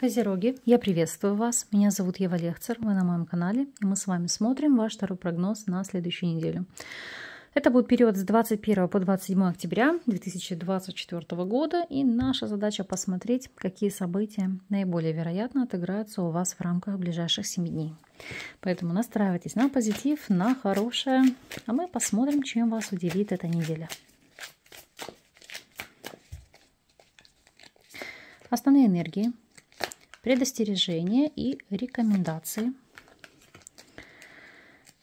Козероги, я приветствую вас. Меня зовут Ева Лехцер, вы на моем канале, и мы с вами смотрим ваш второй прогноз на следующую неделю. Это будет период с 21 по 27 октября 2024 года, и наша задача посмотреть, какие события наиболее вероятно отыграются у вас в рамках ближайших 7 дней. Поэтому настраивайтесь на позитив, на хорошее, а мы посмотрим, чем вас удивит эта неделя. Основные энергии – предостережения и рекомендации.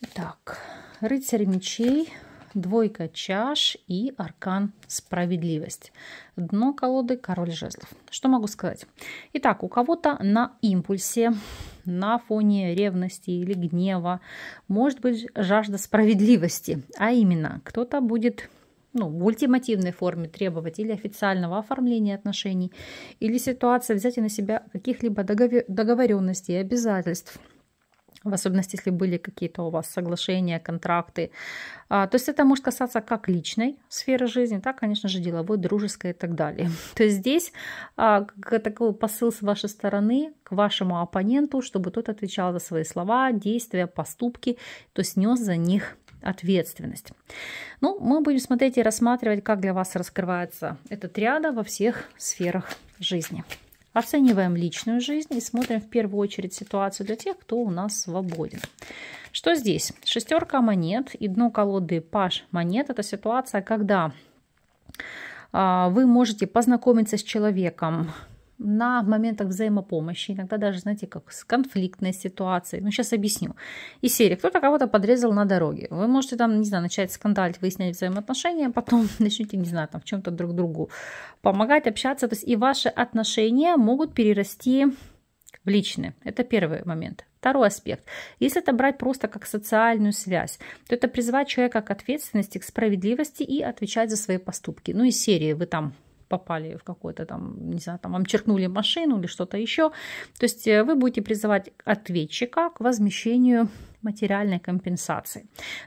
Итак, рыцарь мечей, двойка чаш и аркан справедливость. Дно колоды король жезлов. Что могу сказать? Итак, у кого-то на импульсе, на фоне ревности или гнева, может быть жажда справедливости. А именно, кто-то будет ну, в ультимативной форме требовать или официального оформления отношений, или ситуация взять на себя каких-либо договоренностей и обязательств в особенности, если были какие-то у вас соглашения, контракты. А, то есть это может касаться как личной сферы жизни, так, конечно же, деловой, дружеской и так далее. То есть здесь а, такой посыл с вашей стороны к вашему оппоненту, чтобы тот отвечал за свои слова, действия, поступки, то есть нес за них ответственность. Ну, мы будем смотреть и рассматривать, как для вас раскрывается эта триада во всех сферах жизни. Оцениваем личную жизнь и смотрим в первую очередь ситуацию для тех, кто у нас свободен. Что здесь? Шестерка монет и дно колоды паш монет. Это ситуация, когда а, вы можете познакомиться с человеком, на моментах взаимопомощи, иногда даже, знаете, как с конфликтной ситуацией. Ну, сейчас объясню. и серии кто-то кого-то подрезал на дороге. Вы можете там, не знаю, начать скандалить, выяснять взаимоотношения, а потом начнете, не знаю, там в чем-то друг другу помогать, общаться. То есть и ваши отношения могут перерасти в личные. Это первый момент. Второй аспект. Если это брать просто как социальную связь, то это призвать человека к ответственности, к справедливости и отвечать за свои поступки. Ну и серии вы там попали в какой то там, не знаю, там вам черкнули машину или что-то еще. То есть э, вы будете призывать ответчика к возмещению материальной компенсации.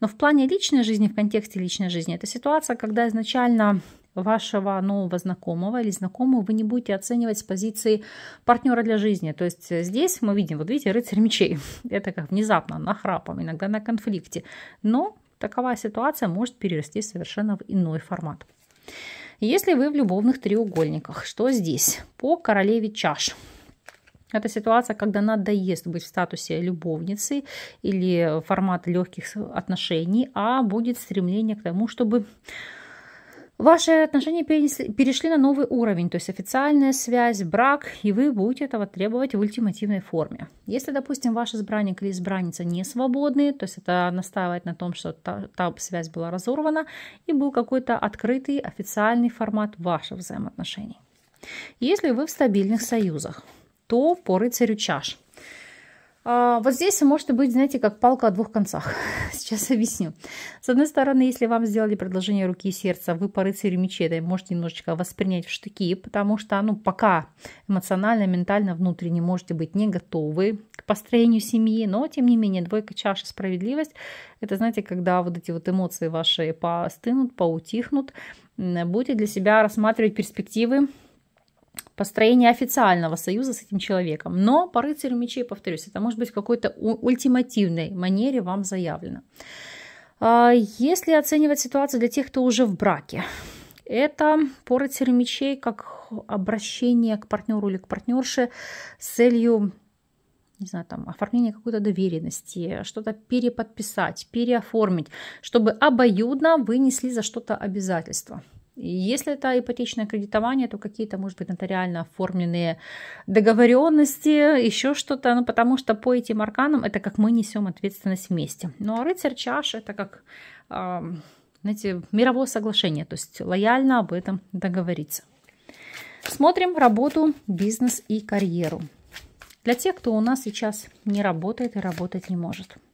Но в плане личной жизни, в контексте личной жизни, это ситуация, когда изначально вашего нового знакомого или знакомого вы не будете оценивать с позиции партнера для жизни. То есть э, здесь мы видим, вот видите, рыцарь мечей. Это как внезапно, нахрапом, иногда на конфликте. Но таковая ситуация может перерасти совершенно в иной формат. Если вы в любовных треугольниках, что здесь? По королеве чаш. Это ситуация, когда надоест быть в статусе любовницы или формат легких отношений, а будет стремление к тому, чтобы Ваши отношения перешли на новый уровень, то есть официальная связь, брак, и вы будете этого требовать в ультимативной форме. Если, допустим, ваш избранник или избранница не свободны, то есть это настаивает на том, что та, та связь была разорвана, и был какой-то открытый официальный формат ваших взаимоотношений. Если вы в стабильных союзах, то по рыцарю чаш – а, вот здесь может быть, знаете, как палка о двух концах. Сейчас объясню. С одной стороны, если вам сделали предложение руки и сердца, вы по рыцарю мечей, да, можете немножечко воспринять в штыки, потому что, ну, пока эмоционально, ментально, внутренне можете быть не готовы к построению семьи, но, тем не менее, двойка чаши справедливость, это, знаете, когда вот эти вот эмоции ваши постынут, поутихнут, будете для себя рассматривать перспективы построение официального союза с этим человеком. Но по рыцарю мечей, повторюсь, это может быть в какой-то ультимативной манере вам заявлено. А, если оценивать ситуацию для тех, кто уже в браке, это по рыцарю мечей как обращение к партнеру или к партнерше с целью не знаю, там, оформление какой-то доверенности, что-то переподписать, переоформить, чтобы обоюдно вынесли за что-то обязательства. Если это ипотечное кредитование, то какие-то, может быть, нотариально оформленные договоренности, еще что-то, ну, потому что по этим арканам это как мы несем ответственность вместе. Ну а рыцарь чаш это как, знаете, мировое соглашение, то есть лояльно об этом договориться. Смотрим работу, бизнес и карьеру. Для тех, кто у нас сейчас не работает и работать не может –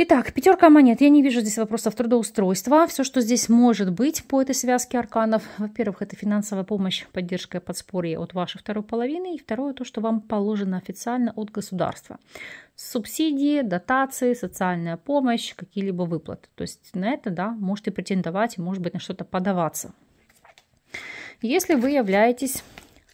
Итак, пятерка монет. Я не вижу здесь вопросов трудоустройства. Все, что здесь может быть по этой связке арканов. Во-первых, это финансовая помощь, поддержка и подспорье от вашей второй половины. И второе, то, что вам положено официально от государства. Субсидии, дотации, социальная помощь, какие-либо выплаты. То есть на это, да, можете претендовать и, может быть, на что-то подаваться. Если вы являетесь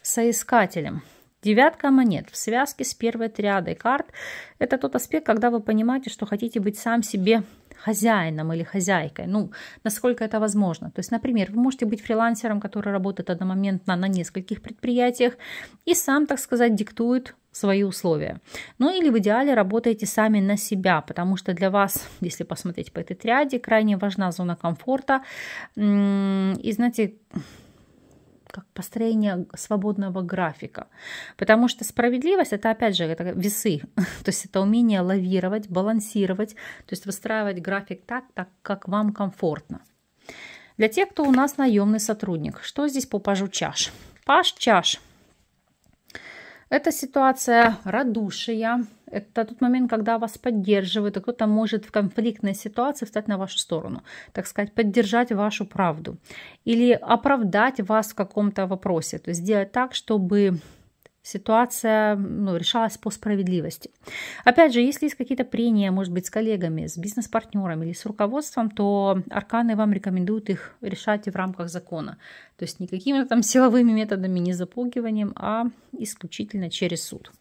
соискателем – Девятка монет в связке с первой триадой карт – это тот аспект, когда вы понимаете, что хотите быть сам себе хозяином или хозяйкой, ну, насколько это возможно. То есть, например, вы можете быть фрилансером, который работает одномоментно на нескольких предприятиях и сам, так сказать, диктует свои условия. Ну или в идеале работаете сами на себя, потому что для вас, если посмотреть по этой триаде, крайне важна зона комфорта. И знаете, как построение свободного графика. Потому что справедливость это опять же это весы, то есть это умение лавировать, балансировать, то есть выстраивать график так, так как вам комфортно. Для тех, кто у нас наемный сотрудник, что здесь по пажу чаш? Паж чаш – это ситуация радушия. Это тот момент, когда вас поддерживают, и кто-то может в конфликтной ситуации встать на вашу сторону, так сказать, поддержать вашу правду или оправдать вас в каком-то вопросе, то есть сделать так, чтобы ситуация ну, решалась по справедливости. Опять же, если есть какие-то прения, может быть, с коллегами, с бизнес-партнерами или с руководством, то арканы вам рекомендуют их решать и в рамках закона. То есть не какими-то там силовыми методами, не запугиванием, а исключительно через суд.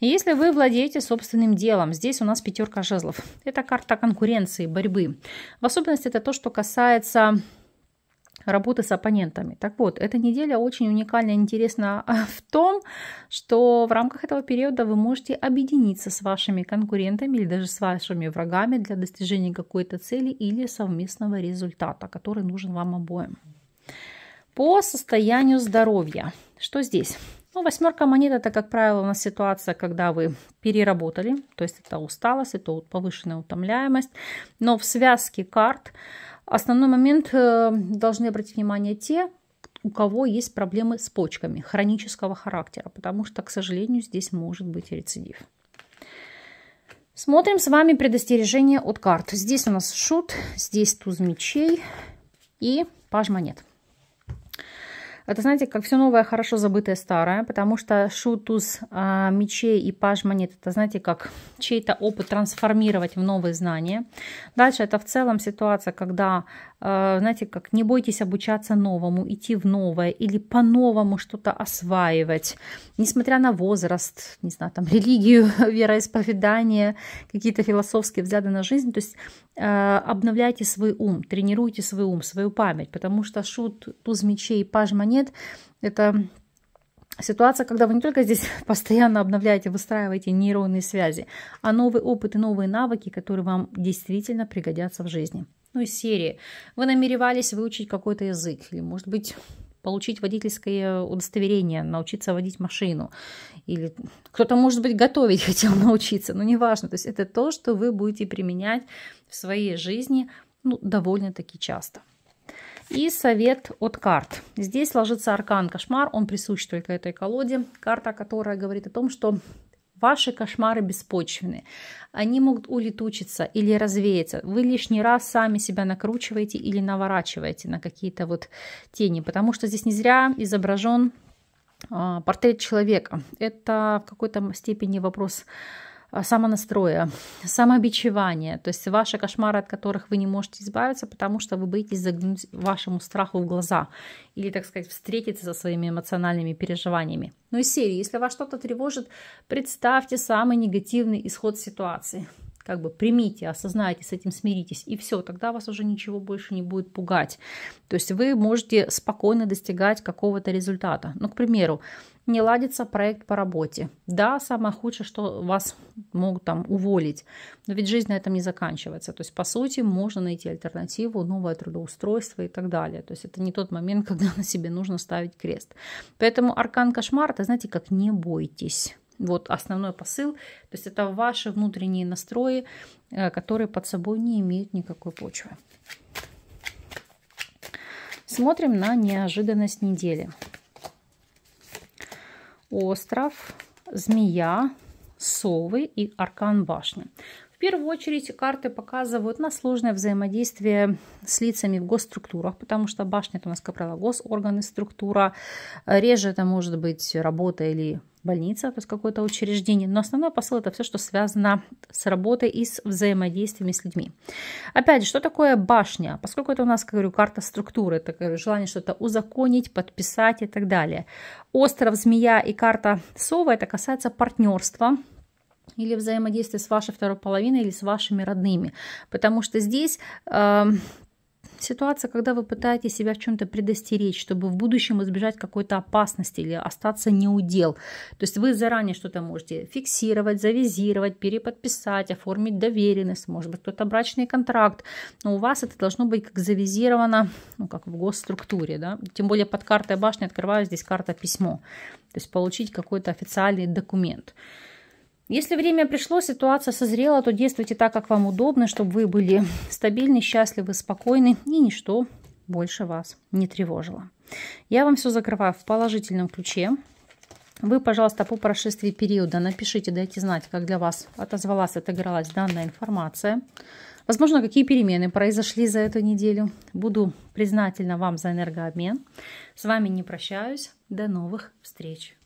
если вы владеете собственным делом, здесь у нас пятерка жезлов. Это карта конкуренции, борьбы. В особенности это то, что касается работы с оппонентами. Так вот, эта неделя очень уникальна и интересна а, в том, что в рамках этого периода вы можете объединиться с вашими конкурентами или даже с вашими врагами для достижения какой-то цели или совместного результата, который нужен вам обоим. По состоянию здоровья. Что здесь? Ну, восьмерка монет это, как правило, у нас ситуация, когда вы переработали, то есть это усталость, это повышенная утомляемость, но в связке карт Основной момент э, должны обратить внимание те, у кого есть проблемы с почками хронического характера, потому что, к сожалению, здесь может быть рецидив. Смотрим с вами предостережение от карт. Здесь у нас шут, здесь туз мечей и паж монет. Это, знаете, как все новое, хорошо забытое старое, потому что шутус а, мечей и паж монет, это, знаете, как чей-то опыт трансформировать в новые знания. Дальше это в целом ситуация, когда Э, знаете, как не бойтесь обучаться новому, идти в новое или по-новому что-то осваивать, несмотря на возраст, не знаю, там, религию, вероисповедание, какие-то философские взгляды на жизнь. То есть э, обновляйте свой ум, тренируйте свой ум, свою память, потому что шут, туз мечей, паж монет – это ситуация, когда вы не только здесь постоянно обновляете, выстраиваете нейронные связи, а новый опыт и новые навыки, которые вам действительно пригодятся в жизни ну, из серии. Вы намеревались выучить какой-то язык или, может быть, получить водительское удостоверение, научиться водить машину. Или кто-то, может быть, готовить хотел научиться, но неважно. То есть это то, что вы будете применять в своей жизни ну, довольно-таки часто. И совет от карт. Здесь ложится аркан кошмар, он присущ только этой колоде. Карта, которая говорит о том, что Ваши кошмары беспочвены. Они могут улетучиться или развеяться. Вы лишний раз сами себя накручиваете или наворачиваете на какие-то вот тени, потому что здесь не зря изображен а, портрет человека. Это в какой-то степени вопрос Э, самонастроя, самобичевания, то есть ваши кошмары, от которых вы не можете избавиться, потому что вы боитесь загнуть вашему страху в глаза или, так сказать, встретиться со своими эмоциональными переживаниями. Ну и серии, если вас что-то тревожит, представьте самый негативный исход ситуации как бы примите, осознайте, с этим смиритесь, и все, тогда вас уже ничего больше не будет пугать. То есть вы можете спокойно достигать какого-то результата. Ну, к примеру, не ладится проект по работе. Да, самое худшее, что вас могут там уволить, но ведь жизнь на этом не заканчивается. То есть, по сути, можно найти альтернативу, новое трудоустройство и так далее. То есть это не тот момент, когда на себе нужно ставить крест. Поэтому аркан кошмара, это знаете, как не бойтесь. Вот основной посыл. То есть это ваши внутренние настрои, э, которые под собой не имеют никакой почвы. Смотрим на неожиданность недели. Остров, змея, совы и аркан башни первую очередь карты показывают на сложное взаимодействие с лицами в госструктурах, потому что башня это у нас, как правило, госорганы, структура. Реже это может быть работа или больница, то есть какое-то учреждение. Но основной посыл это все, что связано с работой и с взаимодействиями с людьми. Опять же, что такое башня? Поскольку это у нас, как говорю, карта структуры, это желание что-то узаконить, подписать и так далее. Остров, змея и карта сова это касается партнерства или взаимодействие с вашей второй половиной или с вашими родными. Потому что здесь э, ситуация, когда вы пытаетесь себя в чем-то предостеречь, чтобы в будущем избежать какой-то опасности или остаться неудел. То есть вы заранее что-то можете фиксировать, завизировать, переподписать, оформить доверенность, может быть, кто-то брачный контракт. Но у вас это должно быть как завизировано, ну, как в госструктуре. Да? Тем более под картой башни открываю здесь карта письмо. То есть получить какой-то официальный документ. Если время пришло, ситуация созрела, то действуйте так, как вам удобно, чтобы вы были стабильны, счастливы, спокойны и ничто больше вас не тревожило. Я вам все закрываю в положительном ключе. Вы, пожалуйста, по прошествии периода напишите, дайте знать, как для вас отозвалась, отыгралась данная информация. Возможно, какие перемены произошли за эту неделю. Буду признательна вам за энергообмен. С вами не прощаюсь. До новых встреч!